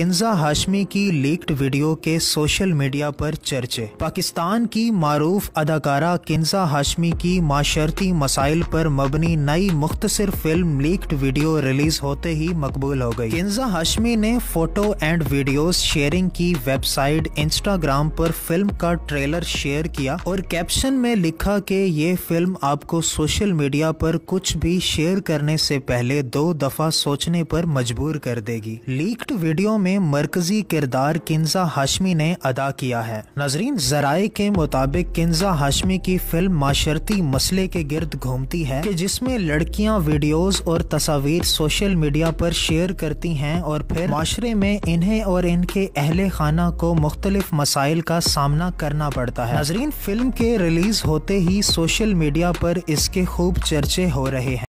इंजा हाशमी की leaked video के social media पर चर्चे पाकिस्तान की मारूफ अदाकारा किन्जा हाशमी की माशर्ती मसाइल पर मबनी नई मुख्तर फिल्म लीक्ड वीडियो रिलीज होते ही मकबूल हो गई किन्जा हाशमी ने फोटो एंड वीडियोस शेयरिंग की वेबसाइट इंस्टाग्राम पर फिल्म का ट्रेलर शेयर किया और कैप्शन में लिखा के ये फिल्म आपको सोशल मीडिया पर कुछ भी शेयर करने से पहले दो दफा सोचने पर मजबूर कर देगी लीक्ड वीडियो में में मरकजी किरदार किन्जा हाशमी ने अदा किया है नजरीन जराये के मुताबिक किन्जा हाशमी की फिल्म माशरती मसले के गिर्द घूमती है कि जिसमें लड़कियां वीडियोस और तस्वीर सोशल मीडिया पर शेयर करती हैं और फिर माशरे में इन्हें और इनके अहले खाना को मुख्तलिफ मसाइल का सामना करना पड़ता है नजरीन फिल्म के रिलीज होते ही सोशल मीडिया पर इसके खूब चर्चे हो रहे हैं